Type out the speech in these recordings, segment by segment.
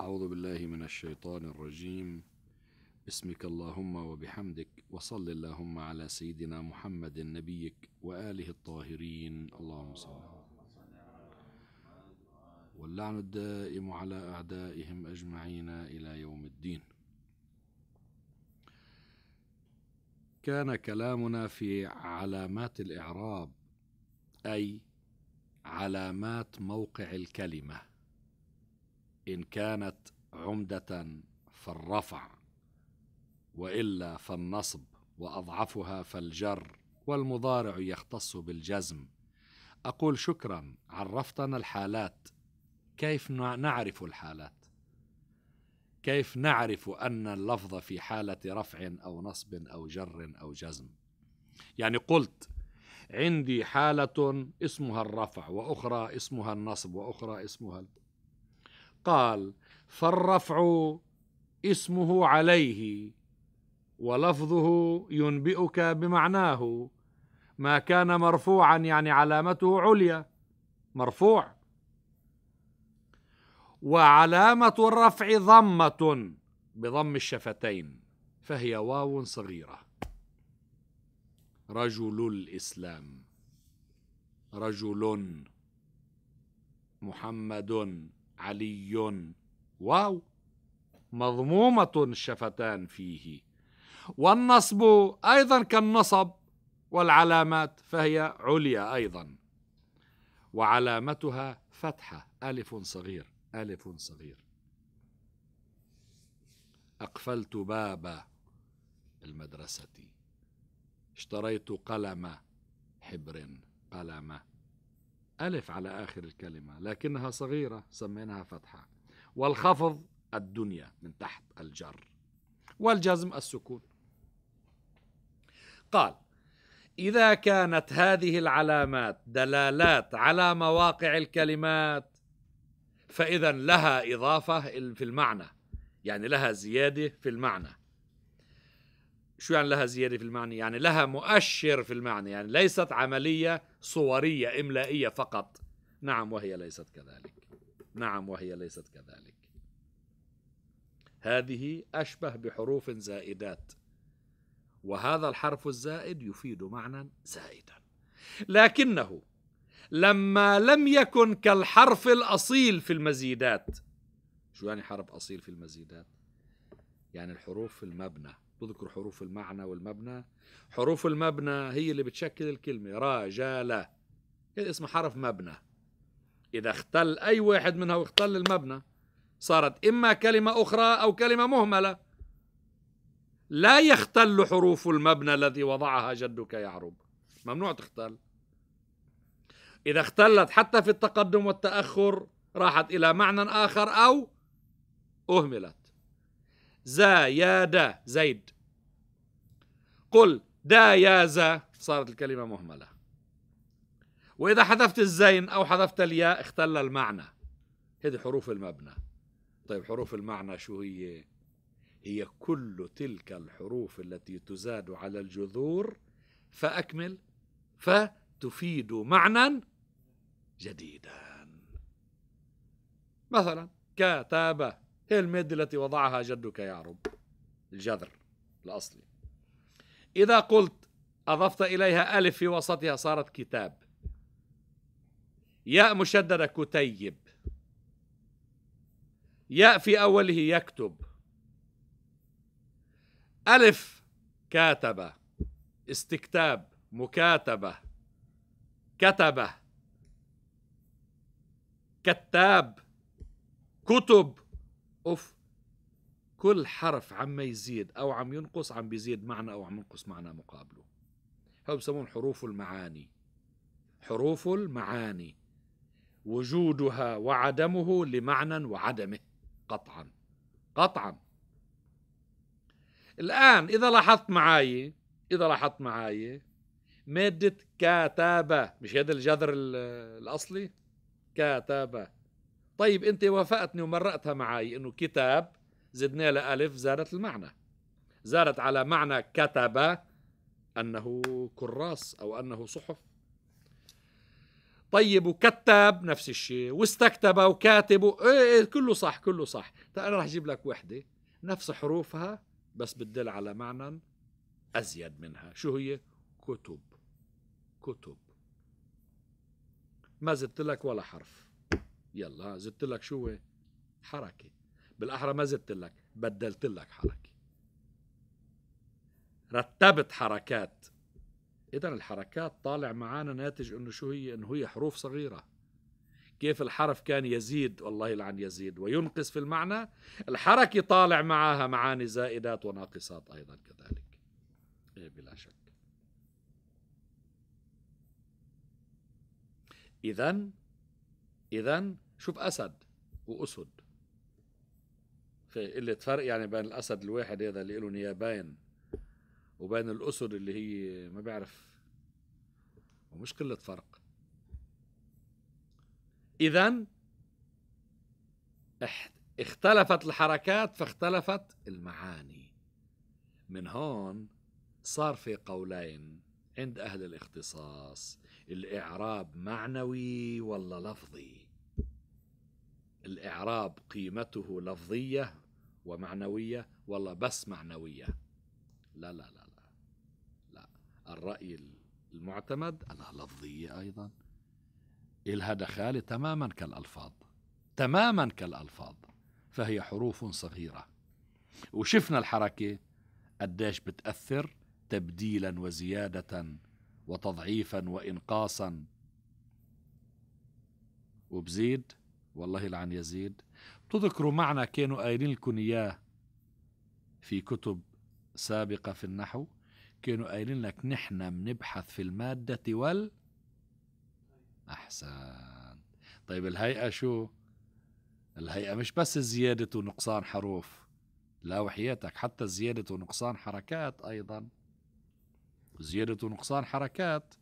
أعوذ بالله من الشيطان الرجيم بسمك اللهم وبحمدك وصل اللهم على سيدنا محمد نبيك وآله الطاهرين اللهم صل واللعن الدائم على أعدائهم أجمعين إلى يوم الدين كان كلامنا في علامات الإعراب أي علامات موقع الكلمة إن كانت عمدة فالرفع وإلا فالنصب وأضعفها فالجر والمضارع يختص بالجزم أقول شكرا عرفتنا الحالات كيف نعرف الحالات كيف نعرف أن اللفظ في حالة رفع أو نصب أو جر أو جزم يعني قلت عندي حالة اسمها الرفع وأخرى اسمها النصب وأخرى اسمها قال فالرفع اسمه عليه ولفظه ينبئك بمعناه ما كان مرفوعا يعني علامته عليا مرفوع وعلامة الرفع ضمة بضم الشفتين فهي واو صغيرة رجل الإسلام رجل محمد علي واو مضمومة الشفتان فيه والنصب أيضا كالنصب والعلامات فهي عليا أيضا وعلامتها فتحة ألف صغير ألف صغير أقفلت باب المدرسة اشتريت قلم حبر قلم ألف على آخر الكلمة لكنها صغيرة سميناها فتحة والخفض الدنيا من تحت الجر والجزم السكون قال إذا كانت هذه العلامات دلالات على مواقع الكلمات فإذا لها إضافة في المعنى يعني لها زيادة في المعنى شو يعني لها زيادة في المعنى يعني لها مؤشر في المعنى يعني ليست عملية صورية إملائية فقط نعم وهي ليست كذلك نعم وهي ليست كذلك هذه أشبه بحروف زائدات وهذا الحرف الزائد يفيد معنى زائدا لكنه لما لم يكن كالحرف الأصيل في المزيدات شو يعني حرف أصيل في المزيدات؟ يعني الحروف في المبنى بذكر حروف المعنى والمبنى حروف المبنى هي اللي بتشكل الكلمة راجالة هي اسمه حرف مبنى إذا اختل أي واحد منها واختل المبنى صارت إما كلمة أخرى أو كلمة مهملة لا يختل حروف المبنى الذي وضعها جدك يعرب ممنوع تختل إذا اختلت حتى في التقدم والتأخر راحت إلى معنى آخر أو أهملت زايد زيد قل يا زا صارت الكلمة مهملة وإذا حذفت الزين أو حذفت الياء اختل المعنى هذه حروف المبنى طيب حروف المعنى شو هي هي كل تلك الحروف التي تزاد على الجذور فأكمل فتفيد معنى جديدا مثلا كتابه هي الميد التي وضعها جدك يا رب الجذر الأصلي إذا قلت أضفت إليها ألف في وسطها صارت كتاب ياء مشددة كتيب ياء في أوله يكتب ألف كاتبة استكتاب مكاتبة كتبة كتاب كتب اوف كل حرف عم يزيد او عم ينقص عم بيزيد معنى او عم ينقص معنى مقابله هو بسمون حروف المعاني حروف المعاني وجودها وعدمه لمعنى وعدمه قطعا قطعا الآن إذا لاحظت معاي إذا لاحظت معاي مادة كتابة مش هذا الجذر الأصلي كتابة طيب انت وافقتني ومرقتها معي انه كتاب زدنا لألف الف زادت المعنى زادت على معنى كتب انه كراس او انه صحف طيب وكتب نفس الشيء واستكتب وكاتب إيه،, ايه كله صح كله صح طيب، انا راح اجيب لك وحده نفس حروفها بس بتدل على معنى ازيد منها شو هي كتب كتب ما زدت لك ولا حرف يلا زدت لك شو حركة بالأحرى ما زدت لك بدلت لك حركة رتبت حركات إذا الحركات طالع معانا ناتج إنه شو هي إنه هي حروف صغيرة كيف الحرف كان يزيد والله يلعن يزيد وينقص في المعنى الحركة طالع معاها معاني زائدات وناقصات أيضا كذلك إيه، بلا شك إذا إذا شوف أسد وأسد قلة فرق يعني بين الأسد الواحد هذا اللي له نيابين وبين الأسد اللي هي ما بعرف ومش قلة فرق إذا اختلفت الحركات فاختلفت المعاني من هون صار في قولين عند أهل الاختصاص الإعراب معنوي ولا لفظي الإعراب قيمته لفظية ومعنوية ولا بس معنوية لا لا لا لا لا الرأي المعتمد أنها لفظية أيضا إلها دخالة تماما كالألفاظ تماما كالألفاظ فهي حروف صغيرة وشفنا الحركة قديش بتأثر تبديلا وزيادة وتضعيفا وإنقاصا وبزيد والله لعن يزيد بتذكروا معنى كانوا قايلين لكم إياه في كتب سابقة في النحو كانوا قايلين لك نحن بنبحث في المادة وال أحسن طيب الهيئة شو الهيئة مش بس زيادة ونقصان حروف لا وحياتك حتى زيادة ونقصان حركات أيضا زيادة ونقصان حركات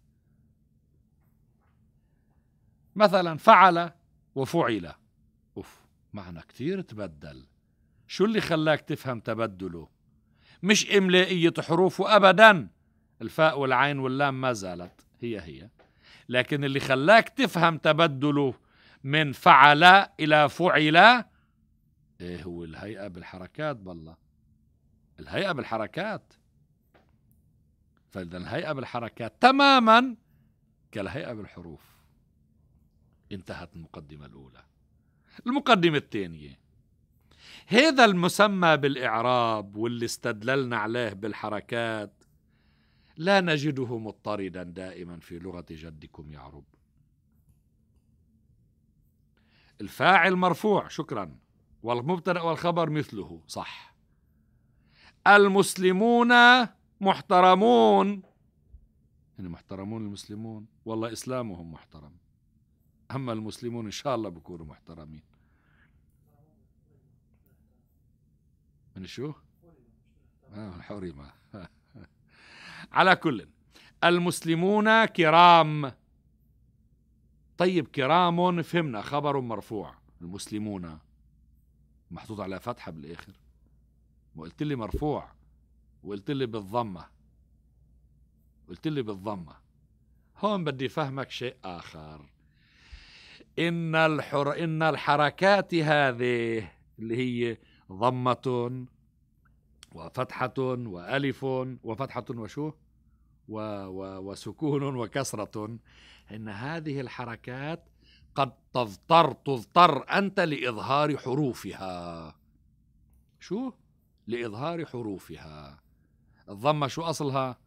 مثلا فعل وفعل أوف معنى كتير تبدل شو اللي خلاك تفهم تبدله مش إملائية حروفه أبدا الفاء والعين واللام ما زالت هي هي لكن اللي خلاك تفهم تبدله من فعل إلى فعل إيه هو الهيئة بالحركات بالله الهيئة بالحركات فإذا الهيئة بالحركات تماما كالهيئة بالحروف انتهت المقدمة الأولى المقدمة الثانية هذا المسمى بالإعراب واللي استدللنا عليه بالحركات لا نجده مضطردا دائما في لغة جدكم يعرب الفاعل مرفوع شكرا والمبتدا والخبر مثله صح المسلمون محترمون يعني محترمون المسلمون والله اسلامهم محترم أما المسلمون إن شاء الله بكونوا محترمين من شو؟ آه حرمة على كل المسلمون كرام طيب كرام فهمنا خبر مرفوع المسلمون محطوط على فتحة بالآخر وقلت لي مرفوع وقلت لي بالضمة قلت لي بالضمة هون بدي فهمك شيء آخر إن, الحر إن الحركات هذه اللي هي ضمة وفتحة وألف وفتحة وشو و و وسكون وكسرة إن هذه الحركات قد تضطر تضطر أنت لإظهار حروفها شو؟ لإظهار حروفها الضمة شو أصلها؟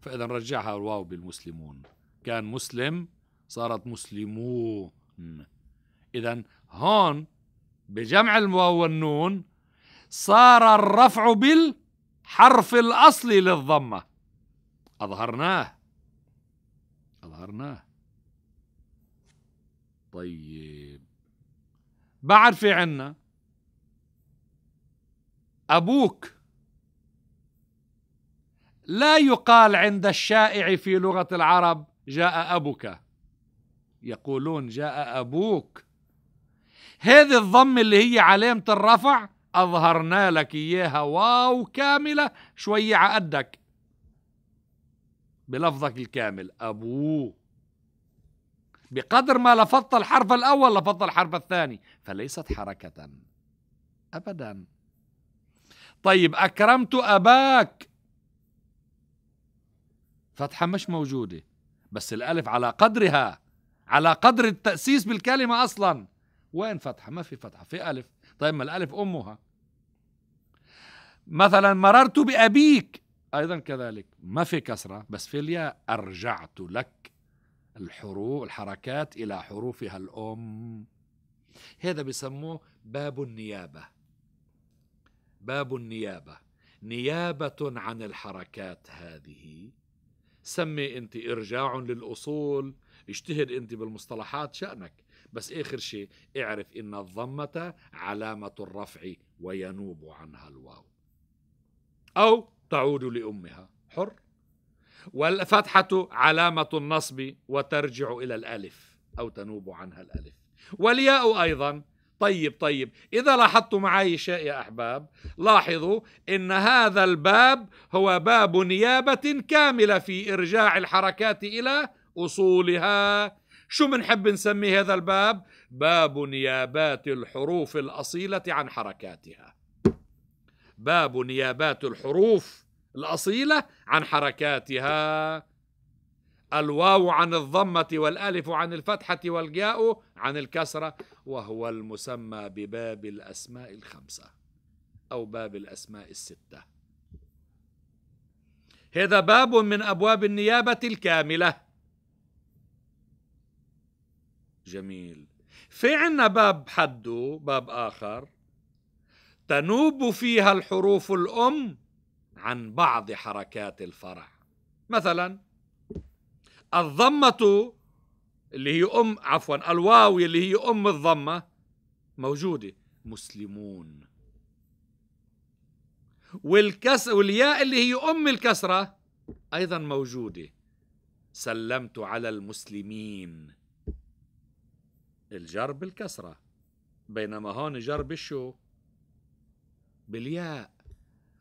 فإذا رجعها الواو بالمسلمون كان مسلم صارت مسلمون إذا هون بجمع الواو والنون صار الرفع بالحرف الأصلي للضمة أظهرناه أظهرناه طيب بعد في عنا أبوك لا يقال عند الشائع في لغة العرب جاء ابوك يقولون جاء أبوك هذه الضم اللي هي علامة الرفع أظهرنا لك إياها واو كاملة شوية عقدك بلفظك الكامل أبوه بقدر ما لفظت الحرف الأول لفظت الحرف الثاني فليست حركة أبدا طيب أكرمت أباك فتحة مش موجودة بس الألف على قدرها على قدر التأسيس بالكلمة أصلا وين فتحة ما في فتحة في ألف طيب ما الألف أمها مثلا مررت بأبيك أيضا كذلك ما في كسرة بس في الياء أرجعت لك الحروف الحركات إلى حروفها الأم هذا بسموه باب النيابة باب النيابة نيابة عن الحركات هذه سمي أنت إرجاع للأصول اجتهد انت بالمصطلحات شأنك بس اخر شيء اعرف ان الضمة علامة الرفع وينوب عنها الواو او تعود لامها حر والفتحة علامة النصب وترجع الى الالف او تنوب عنها الالف والياء ايضا طيب طيب إذا لاحظتوا معي شيء يا أحباب لاحظوا إن هذا الباب هو باب نيابة كاملة في إرجاع الحركات إلى أصولها شو منحب نسمي هذا الباب؟ باب نيابات الحروف الأصيلة عن حركاتها باب نيابات الحروف الأصيلة عن حركاتها الواو عن الضمة والألف عن الفتحة والجاء عن الكسرة وهو المسمى بباب الأسماء الخمسة أو باب الأسماء الستة هذا باب من أبواب النيابة الكاملة جميل في عنا باب حده باب آخر تنوب فيها الحروف الأم عن بعض حركات الفرع مثلا الضمة اللي هي أم عفوا الواو اللي هي أم الضمة موجودة مسلمون والكس والياء اللي هي أم الكسرة أيضا موجودة سلمت على المسلمين الجر بالكسرة بينما هون جر بالشو بالياء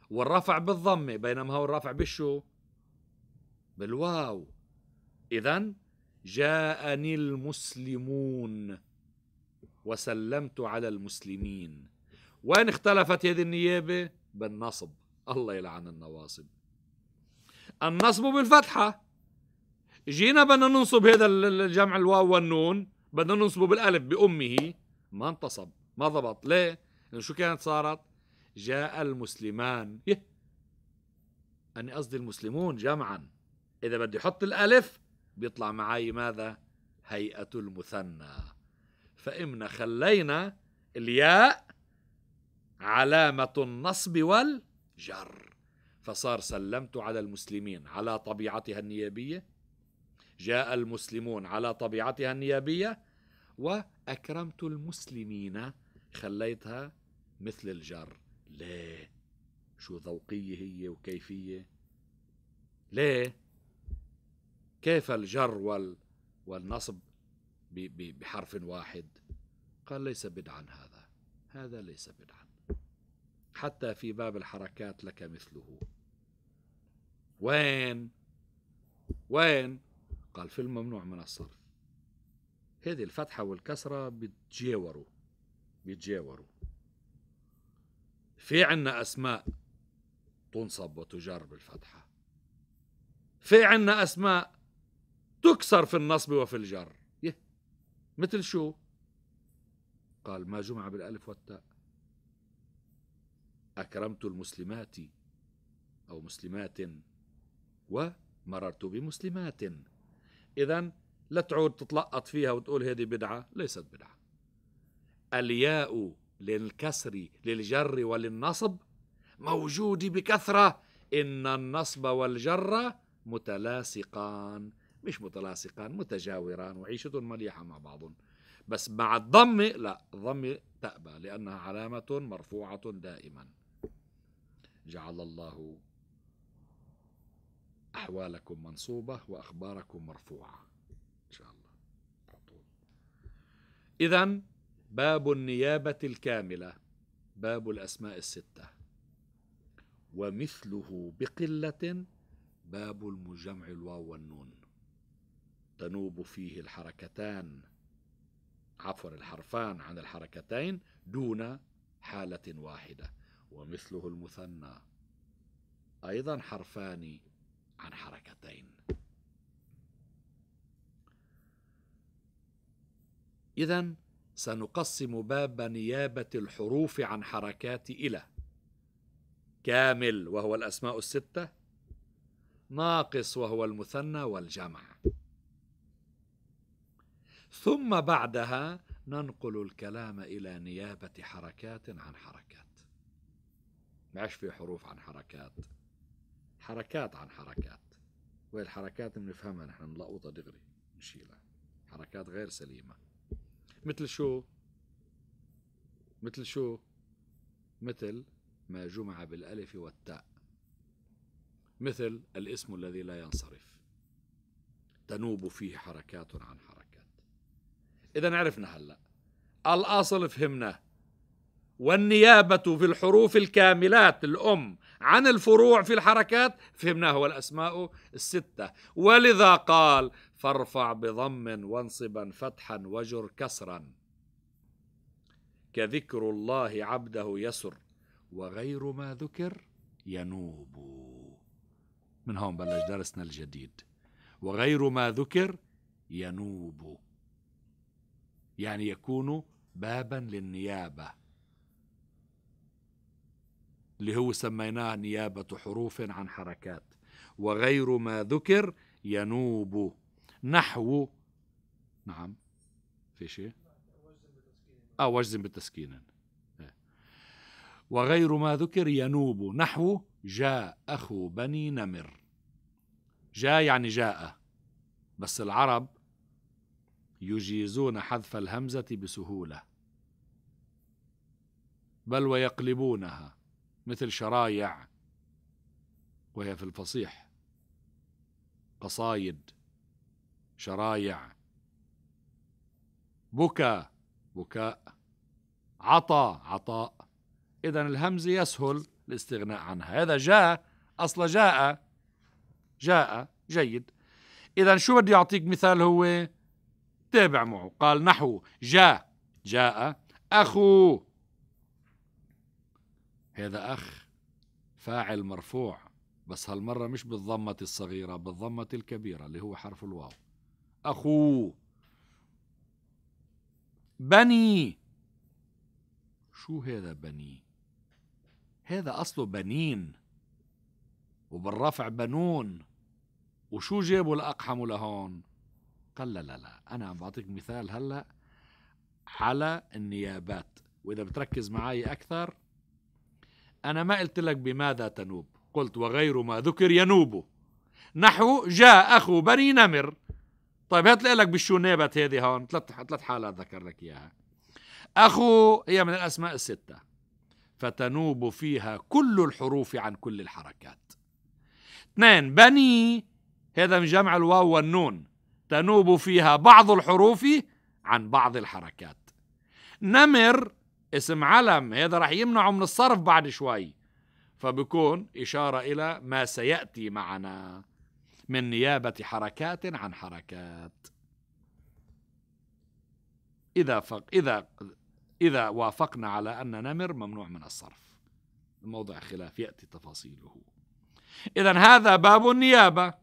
والرفع بالضمة بينما هو الرفع بالشو بالواو إذا جاءني المسلمون وسلمت على المسلمين وين اختلفت هذه النيابة بالنصب الله يلعن النواصب النصب بالفتحة جينا بدنا ننصب هذا الجمع الواو والنون بدنا ننصبه بالالف بامه ما انتصب ما ضبط ليه لانه شو كانت صارت جاء المسلمان يه. انا قصدي المسلمون جمعا اذا بدي احط الالف بيطلع معي ماذا هيئه المثنى فإمنا خلينا الياء علامة النصب والجر فصار سلمت على المسلمين على طبيعتها النيابية جاء المسلمون على طبيعتها النيابية وأكرمت المسلمين خليتها مثل الجر ليه شو ذوقية هي وكيفية ليه كيف الجر وال والنصب بحرف واحد قال ليس بدعا هذا هذا ليس بدعا حتى في باب الحركات لك مثله وين وين قال في الممنوع من الصرف هذه الفتحة والكسرة بيتجاوروا بيتجاوروا في عنا أسماء تنصب وتجر بالفتحة في عنا أسماء تكسر في النصب وفي الجر يه. مثل شو قال ما جمع بالألف والتاء أكرمت المسلمات أو مسلمات ومررت بمسلمات إذا لا تعود تتلقط فيها وتقول هذه بدعة ليست بدعة الياء للكسر للجر وللنصب موجودة بكثرة إن النصب والجر متلاصقان مش متلاصقان متجاوران وعيشة مليحة مع بعض بس مع الضمة لا الضمة تأبى لأنها علامة مرفوعة دائما جعل الله أحوالكم منصوبة وأخباركم مرفوعة إن شاء الله إذا باب النيابة الكاملة باب الأسماء الستة ومثله بقلة باب المجمع الواو والنون تنوب فيه الحركتان عفوا الحرفان عن الحركتين دون حالة واحدة ومثله المثنى أيضا حرفان عن حركتين إذا سنقسم باب نيابة الحروف عن حركات إلى كامل وهو الأسماء الستة ناقص وهو المثنى والجمع ثم بعدها ننقل الكلام إلى نيابة حركات عن حركات معش في حروف عن حركات حركات عن حركات الحركات بنفهمها نحن نلقطها دغري نشيلها حركات غير سليمة مثل شو مثل شو مثل ما جمع بالألف والتاء مثل الاسم الذي لا ينصرف تنوب فيه حركات عن حركات إذا عرفنا هلأ الأصل فهمناه والنيابه في الحروف الكاملات الام عن الفروع في الحركات فهمناه هو الاسماء السته ولذا قال فارفع بضم وانصبا فتحا وجر كسرا كذكر الله عبده يسر وغير ما ذكر ينوب من هون بلش درسنا الجديد وغير ما ذكر ينوب يعني يكون بابا للنيابه اللي هو سميناه نيابة حروف عن حركات وغير ما ذكر ينوب نحو نعم في شيء آه وجزم بالتسكين إيه. وغير ما ذكر ينوب نحو جاء أخو بني نمر جاء يعني جاء بس العرب يجيزون حذف الهمزة بسهولة بل ويقلبونها مثل شرايع وهي في الفصيح قصايد شرايع بكى بكاء عطى عطاء إذا الهمزة يسهل الاستغناء عنها هذا جاء أصلا جاء جاء جيد إذا شو بده يعطيك مثال هو تابع معه قال نحو جاء جاء أخو هذا أخ فاعل مرفوع بس هالمرة مش بالضمة الصغيرة بالضمة الكبيرة اللي هو حرف الواو أخوه بني شو هذا بني هذا أصله بنين وبالرفع بنون وشو جابوا الأقحم لهون قال لا لا لا أنا عم بعطيك مثال هلأ على النيابات وإذا بتركز معي أكثر أنا ما قلت لك بماذا تنوب قلت وغير ما ذكر ينوب نحو جاء أخو بني نمر طيب هات لك بشو نابت هذه هون ثلاث ثلاث حالات ذكر لك إياها أخو هي من الأسماء الستة فتنوب فيها كل الحروف عن كل الحركات اثنين بني هذا من جمع الواو والنون تنوب فيها بعض الحروف عن بعض الحركات نمر اسم علم هذا راح يمنعه من الصرف بعد شوي فبكون إشارة إلى ما سيأتي معنا من نيابة حركات عن حركات إذا فق إذا إذا وافقنا على أن نمر ممنوع من الصرف موضع خلاف يأتي تفاصيله إذا هذا باب النيابة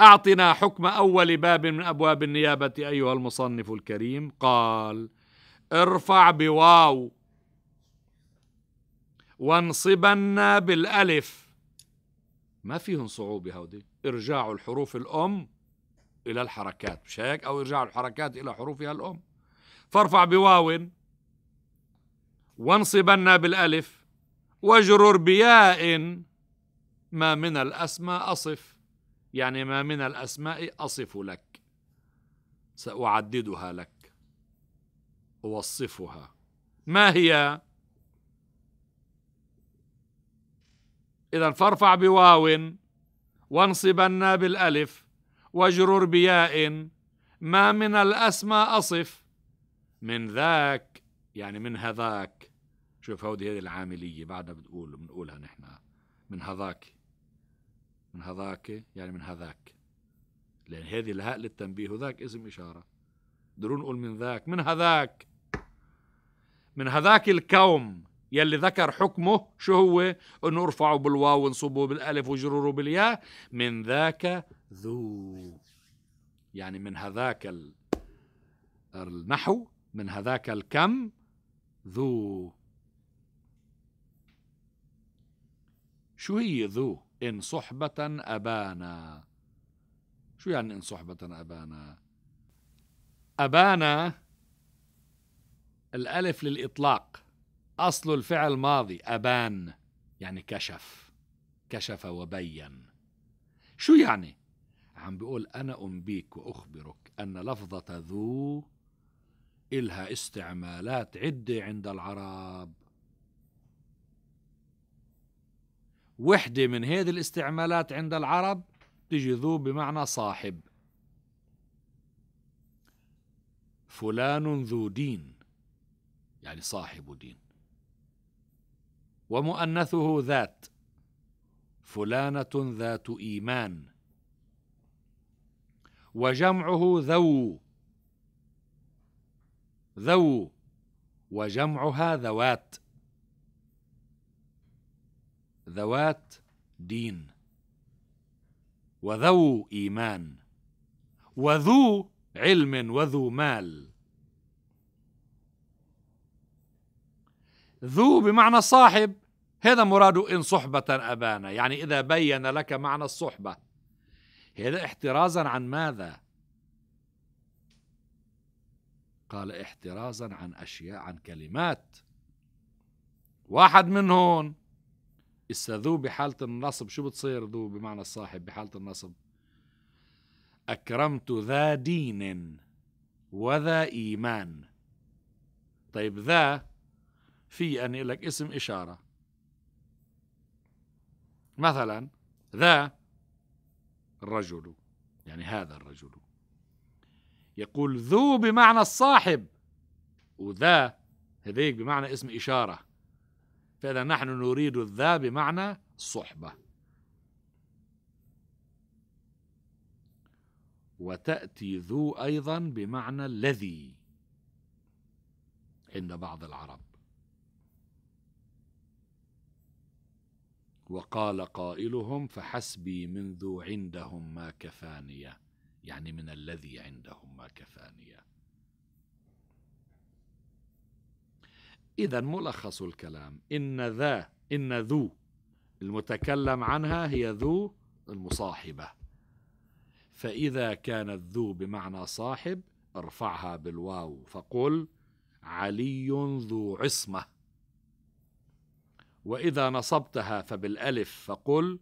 أعطنا حكم أول باب من أبواب النيابة أيها المصنف الكريم قال ارفع بواو وانصبن بالالف ما فيهم صعوبه هودي ارجاع الحروف الام الى الحركات مش هيك او ارجاع الحركات الى حروفها الام فارفع بواو وانصبن بالالف واجرر بياء ما من الاسماء اصف يعني ما من الاسماء اصف لك ساعددها لك اوصفها ما هي اذا فارفع بواو وانصبنا بالالف واجرر بياء ما من الاسمى اصف من ذاك يعني من هذاك شوف هودي هذه العامليه بعدها بتقول بنقولها نحن من هذاك من هذاك يعني من هذاك لان هذه الهاء للتنبيه وذاك اسم اشاره درون نقول من ذاك من هذاك من هذاك الكوم يلي ذكر حكمه شو هو انه ارفعوا بالواو وانصبوا بالالف وجرروا بالياء من ذاك ذو يعني من هذاك النحو من هذاك الكم ذو شو هي ذو إن صحبة أبانا شو يعني إن صحبة أبانا أبانا الألف للإطلاق أصل الفعل ماضي أبان يعني كشف كشف وبين شو يعني؟ عم بيقول أنا أنبيك وأخبرك أن لفظة ذو إلها استعمالات عدة عند العرب وحدة من هذه الاستعمالات عند العرب تجي ذو بمعنى صاحب فلان ذو دين يعني صاحب دين ومؤنثه ذات فلانة ذات إيمان وجمعه ذو ذو وجمعها ذوات ذوات دين وذو إيمان وذو علم وذو مال ذو بمعنى صاحب هذا مراد إن صحبة أبانا يعني إذا بين لك معنى الصحبة هذا احترازا عن ماذا قال احترازا عن أشياء عن كلمات واحد منهم إسا ذو بحالة النصب شو بتصير ذو بمعنى الصاحب بحالة النصب أكرمت ذا دين وذا إيمان طيب ذا في أن لك اسم إشارة مثلا ذا الرجل يعني هذا الرجل يقول ذو بمعنى الصاحب وذا هذيك بمعنى اسم إشارة فإذا نحن نريد الذا بمعنى صحبة وتأتي ذو أيضا بمعنى الذي عند بعض العرب وقال قائلهم فحسبي من ذو عندهم ما كفانية يعني من الذي عندهم ما كفانية إذا ملخص الكلام إن ذا إن ذو المتكلم عنها هي ذو المصاحبة فإذا كانت ذو بمعنى صاحب ارفعها بالواو فقل علي ذو عصمة واذا نصبتها فبالالف فقل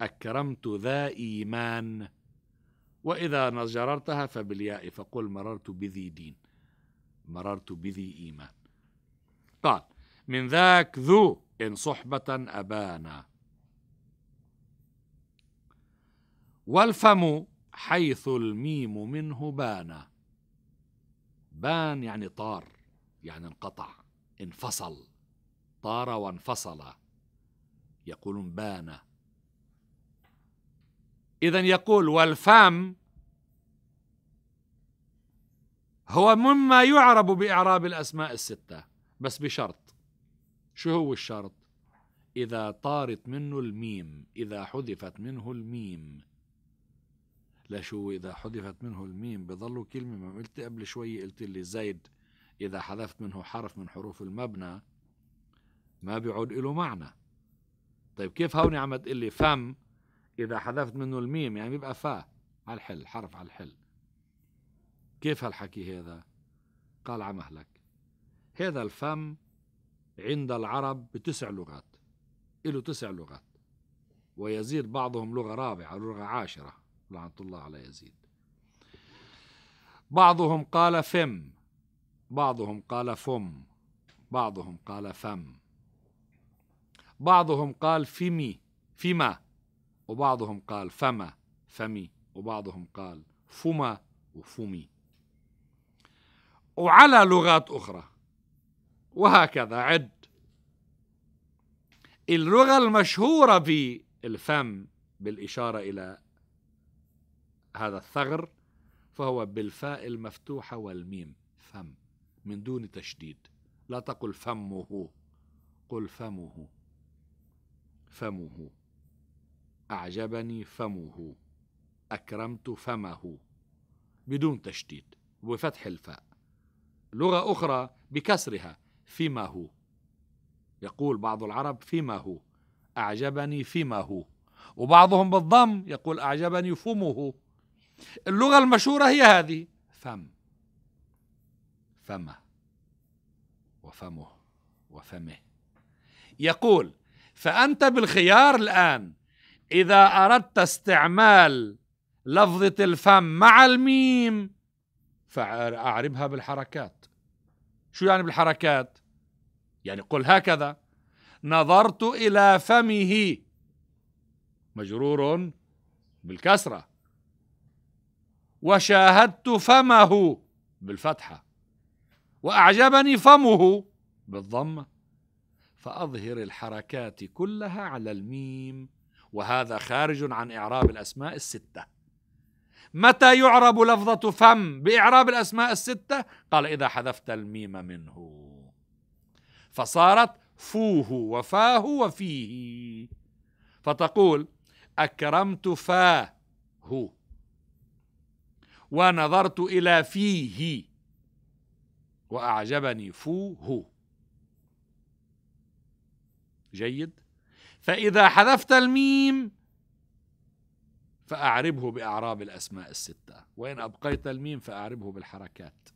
اكرمت ذا ايمان واذا نجررتها فبالياء فقل مررت بذي دين مررت بذي ايمان قال من ذاك ذو ان صحبه ابانا والفم حيث الميم منه بانا بان يعني طار يعني انقطع انفصل طار وانفصل يقول بان إذا يقول والفم هو مما يعرب بإعراب الأسماء الستة بس بشرط شو هو الشرط إذا طارت منه الميم إذا حذفت منه الميم لا شو إذا حذفت منه الميم بضلوا كلمة ما قلت قبل شوي قلت لي زيد إذا حذفت منه حرف من حروف المبنى ما بيعود له معنى طيب كيف هون عم تقول لي فم اذا حذفت منه الميم يعني بيبقى فا على الحل حرف على الحل كيف هالحكي هذا قال عمهلك هذا الفم عند العرب بتسع لغات له تسع لغات ويزيد بعضهم لغة رابعة لغة عاشرة لعنة الله على يزيد بعضهم قال فم بعضهم قال فم بعضهم قال فم بعضهم قال فيمي فيما وبعضهم قال فما فمي وبعضهم قال فما وفمي وعلى لغات أخرى وهكذا عد اللغة المشهورة بالفم بالإشارة إلى هذا الثغر فهو بالفاء المفتوحة والميم فم من دون تشديد لا تقل فمه قل فمه فمه أعجبني فمه أكرمت فمه بدون تشتيت وفتح الفاء لغة أخرى بكسرها هو يقول بعض العرب هو أعجبني هو وبعضهم بالضم يقول أعجبني فمه اللغة المشهورة هي هذه فم فمه وفمه وفمه يقول فانت بالخيار الان اذا اردت استعمال لفظه الفم مع الميم فاعربها بالحركات شو يعني بالحركات يعني قل هكذا نظرت الى فمه مجرور بالكسره وشاهدت فمه بالفتحه واعجبني فمه بالضمه فأظهر الحركات كلها على الميم وهذا خارج عن إعراب الأسماء الستة متى يعرب لفظة فم بإعراب الأسماء الستة قال إذا حذفت الميم منه فصارت فوه وفاه وفيه فتقول أكرمت فاه ونظرت إلى فيه وأعجبني فوه جيد فإذا حذفت الميم فأعربه بأعراب الأسماء الستة وإن أبقيت الميم فأعربه بالحركات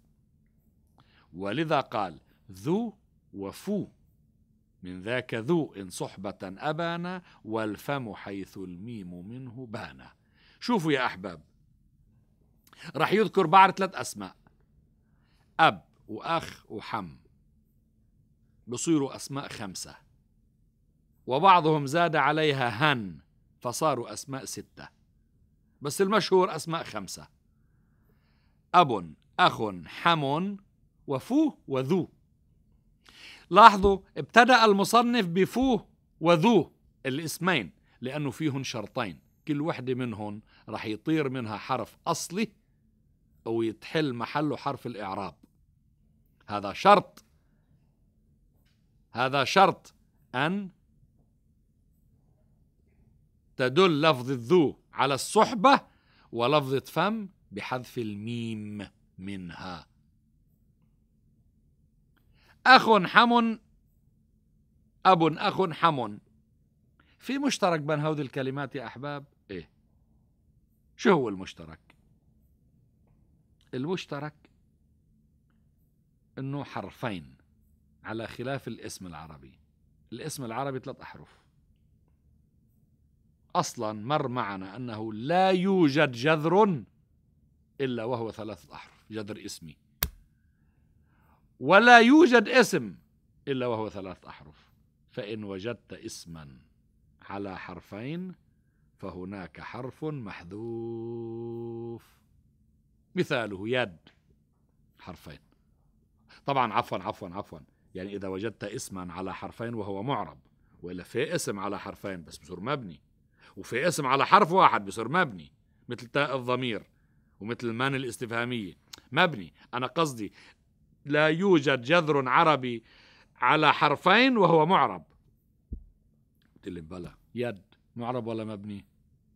ولذا قال ذو وفو من ذاك ذو إن صحبة أبانا والفم حيث الميم منه بانا شوفوا يا أحباب رح يذكر بعض ثلاث أسماء أب وأخ وحم بصيروا أسماء خمسة وبعضهم زاد عليها هن فصاروا أسماء ستة بس المشهور أسماء خمسة أب أخ حم وفوه وذو لاحظوا ابتدأ المصنف بفوه وذو الاسمين لأنه فيهن شرطين كل وحدة منهن رح يطير منها حرف أصلي أو يتحل محله حرف الإعراب هذا شرط هذا شرط أن تدل لفظ الذو على الصحبة ولفظة فم بحذف الميم منها أخ حم أب أخ حم في مشترك بين هذه الكلمات يا أحباب إيه شو هو المشترك المشترك أنه حرفين على خلاف الاسم العربي الاسم العربي ثلاث أحرف أصلا مر معنا أنه لا يوجد جذر إلا وهو ثلاثة أحرف جذر اسمي ولا يوجد اسم إلا وهو ثلاثة أحرف فإن وجدت اسما على حرفين فهناك حرف محذوف مثاله يد حرفين طبعا عفوا عفوا عفوا يعني إذا وجدت اسما على حرفين وهو معرب وإلا في اسم على حرفين بس بصير مبني وفي اسم على حرف واحد بصير مبني مثل تاء الضمير ومثل من الاستفهامية مبني أنا قصدي لا يوجد جذر عربي على حرفين وهو معرب قلت لي بلى يد معرب ولا مبني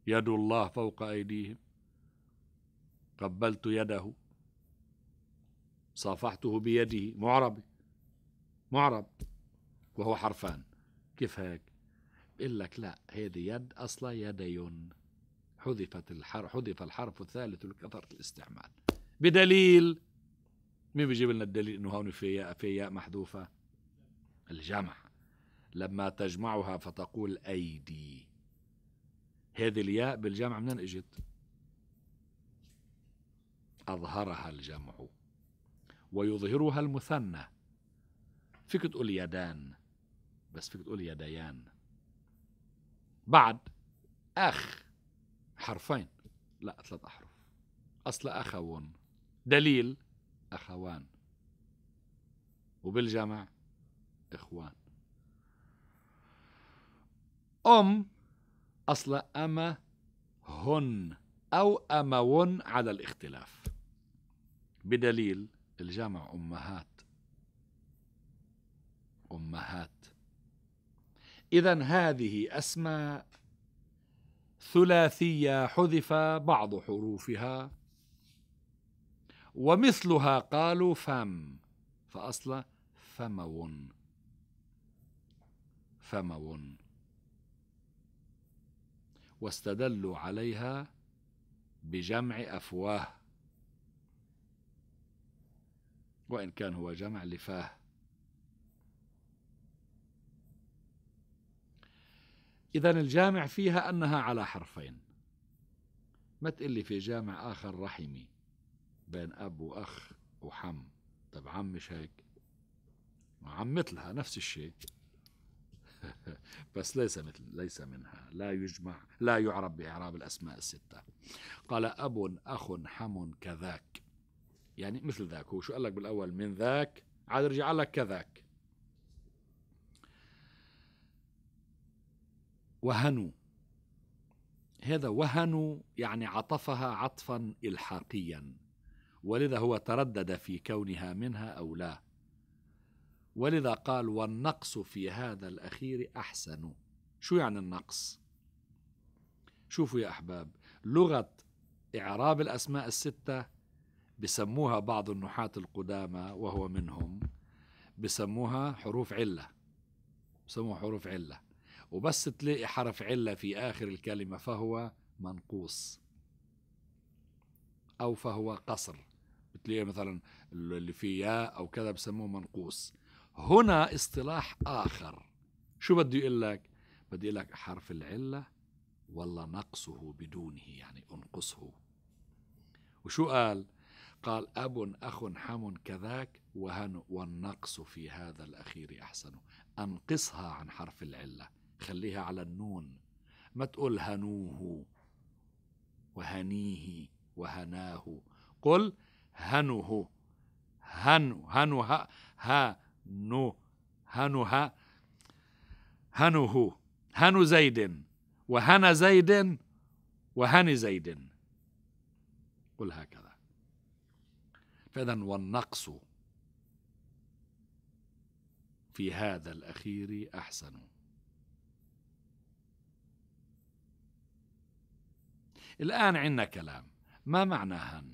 يد الله فوق أيديهم قبلت يده صافحته بيده معرب معرب وهو حرفان كيف هيك يقول لك لا هذه يد أصلا يدين حذفت الحرف حذف الحرف الثالث لكثرة الاستعمال بدليل مين بيجيب لنا الدليل انه هون في ياء في ياء محذوفه الجمع لما تجمعها فتقول ايدي هذه الياء بالجمع منين اجت اظهرها الجمع ويظهرها المثنى فيك تقول يدان بس فيك تقول يديان بعد أخ حرفين لا ثلاث أحرف أصل أخوون دليل أخوان وبالجمع إخوان أم أصل أما هن أو أمون على الاختلاف بدليل الجمع أمهات أمهات إذا هذه أسماء ثلاثية حذف بعض حروفها ومثلها قالوا فم فأصل فمو فمو واستدلوا عليها بجمع أفواه وإن كان هو جمع لفاه إذا الجامع فيها أنها على حرفين ما تقلي في جامع آخر رحمي بين أب وأخ وحم طب عم مش هيك عم مثلها نفس الشيء بس ليس مثل ليس منها لا يجمع لا يعرب بإعراب الأسماء الستة قال أب أخ حم كذاك يعني مثل ذاك هو شو قال لك بالأول من ذاك عاد رجع لك كذاك وهنوا هذا وهنوا يعني عطفها عطفا الحاقيا ولذا هو تردد في كونها منها او لا ولذا قال والنقص في هذا الاخير احسن شو يعني النقص شوفوا يا احباب لغه اعراب الاسماء السته بسموها بعض النحاة القدامى وهو منهم بسموها حروف عله بسموها حروف عله وبس تلاقي حرف علة في آخر الكلمة فهو منقوص أو فهو قصر بتلاقي مثلا اللي فيه ياء أو كذا بسموه منقوص هنا اصطلاح آخر شو بدي يقول لك بدي يقول لك حرف العلة ولا نقصه بدونه يعني انقصه وشو قال قال أب أخ حم كذاك وهن والنقص في هذا الأخير أحسن أنقصها عن حرف العلة خليها على النون ما تقول هنوه وهنيه وهناه قل هنه هنو هنو ها هنو هنو ها هنوه هنو زيد وهنا زيد وهن زيد قل هكذا فإذا والنقص في هذا الأخير أحسن الآن عندنا كلام ما معنى هن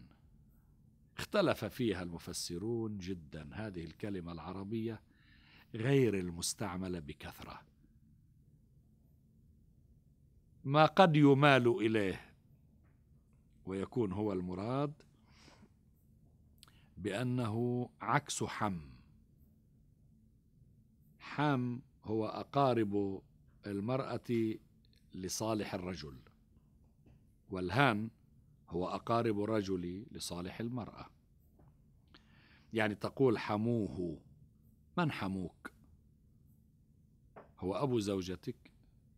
اختلف فيها المفسرون جدا هذه الكلمة العربية غير المستعملة بكثرة ما قد يمال إليه ويكون هو المراد بأنه عكس حم حم هو أقارب المرأة لصالح الرجل والهان هو أقارب الرجل لصالح المرأة يعني تقول حموه من حموك هو أبو زوجتك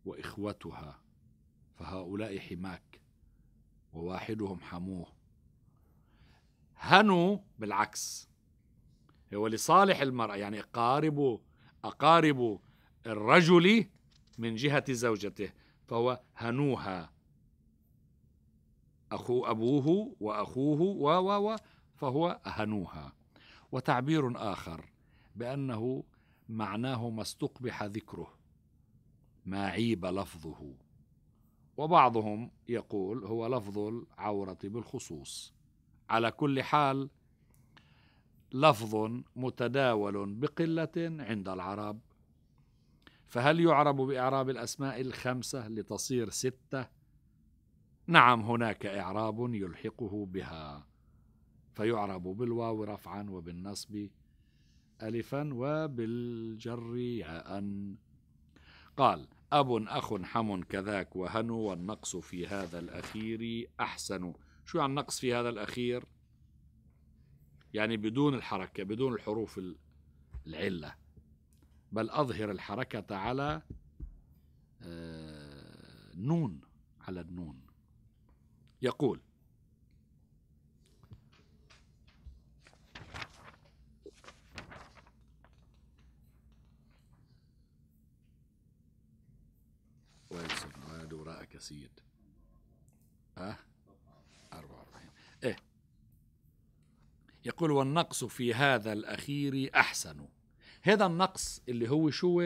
وإخوتها فهؤلاء حماك وواحدهم حموه هنوا بالعكس هو لصالح المرأة يعني أقارب أقارب الرجل من جهة زوجته فهو هنوها أخو أبوه وأخوه و و و فهو هنوها وتعبير آخر بأنه معناه ما استقبح ذكره ما عيب لفظه وبعضهم يقول هو لفظ العورة بالخصوص على كل حال لفظ متداول بقلة عند العرب فهل يعرب بإعراب الأسماء الخمسة لتصير ستة نعم هناك إعراب يلحقه بها فيعرب بالواو رفعا وبالنصب ألفا وبالجر ياء قال أب أخ حم كذاك وهن والنقص في هذا الأخير أحسن شو يعني النقص في هذا الأخير يعني بدون الحركة بدون الحروف العلة بل أظهر الحركة على آه، نون على النون يقول وين هذا وراءك يا سيد ها أه؟ 44 ايه يقول والنقص في هذا الأخير أحسن هذا النقص اللي هو شو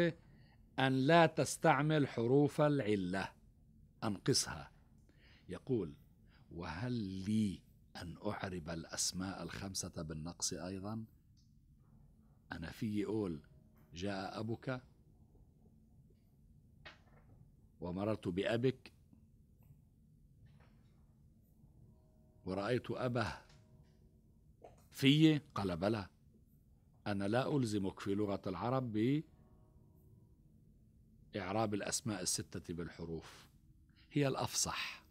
أن لا تستعمل حروف العلة أنقصها يقول وهل لي أن أعرب الأسماء الخمسة بالنقص أيضا أنا في أول جاء أبك ومررت بأبك ورأيت أبه في قال بلى أنا لا ألزمك في لغة العرب بإعراب الأسماء الستة بالحروف هي الأفصح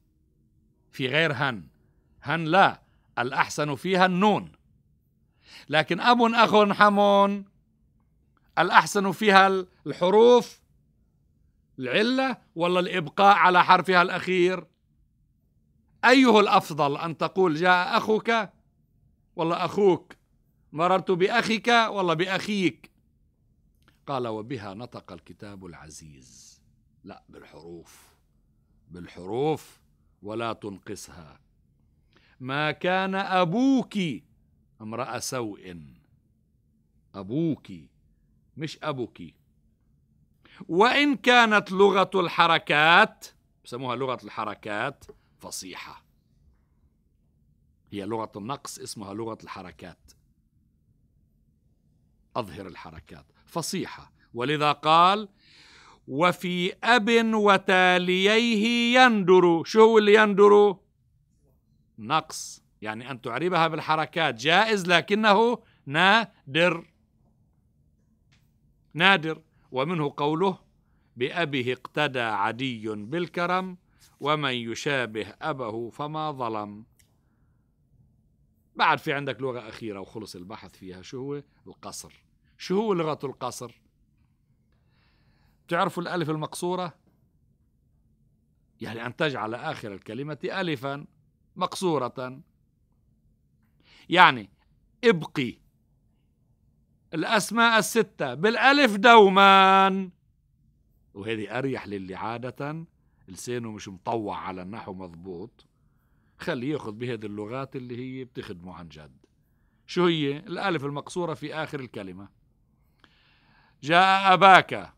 في غير هن هن لا الأحسن فيها النون لكن أب أخ حم الأحسن فيها الحروف العلة ولا الإبقاء على حرفها الأخير أيه الأفضل أن تقول جاء أخك ولا أخوك مررت بأخك ولا بأخيك قال وبها نطق الكتاب العزيز لا بالحروف بالحروف ولا تنقصها ما كان أبوك امرأ سوء أبوك مش أبوك وإن كانت لغة الحركات بسموها لغة الحركات فصيحة هي لغة النقص اسمها لغة الحركات أظهر الحركات فصيحة ولذا قال وفي أب وتاليه يندر شو هو اللي يندر نقص يعني أن تعربها بالحركات جائز لكنه نادر نادر ومنه قوله بأبه اقتدى عدي بالكرم ومن يشابه أبه فما ظلم بعد في عندك لغة أخيرة وخلص البحث فيها شو هو القصر شو هو لغة القصر تعرفوا الألف المقصورة يعني أن تجعل آخر الكلمة ألفا مقصورة يعني ابقي الأسماء الستة بالألف دوما وهذه أريح للي عادة لسانه مش مطوع على النحو مضبوط خليه ياخذ بهذه اللغات اللي هي بتخدمه عن جد شو هي الألف المقصورة في آخر الكلمة جاء أباك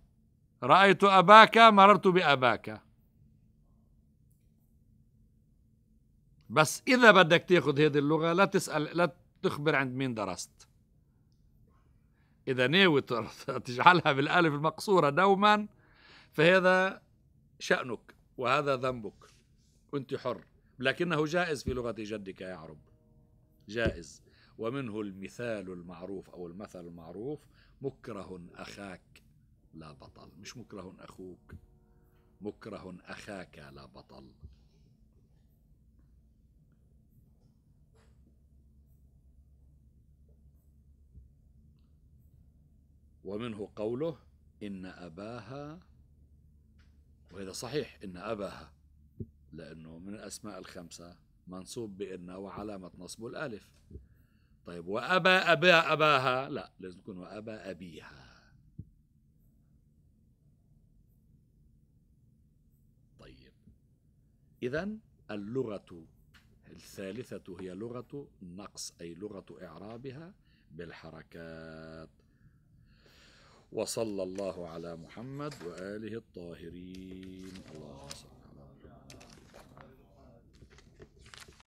رأيت أباك مررت بأباك بس إذا بدك تاخذ هذه اللغة لا تسأل لا تخبر عند مين درست إذا ناوي تجعلها بالألف المقصورة دوما فهذا شأنك وهذا ذنبك وأنت حر لكنه جائز في لغة جدك يا عرب جائز ومنه المثال المعروف أو المثل المعروف مكره أخاك لا بطل مش مكره أخوك مكره أخاك لا بطل ومنه قوله إن أباها وهذا صحيح إن أباها لأنه من الأسماء الخمسة منصوب بإن وعلامة نصبه الألف طيب وأبى أبا أباها لا لازم يكون وأبى أبيها إذا اللغة الثالثة هي لغة نقص أي لغة إعرابها بالحركات وصلى الله على محمد وآله الطاهرين اللهم صل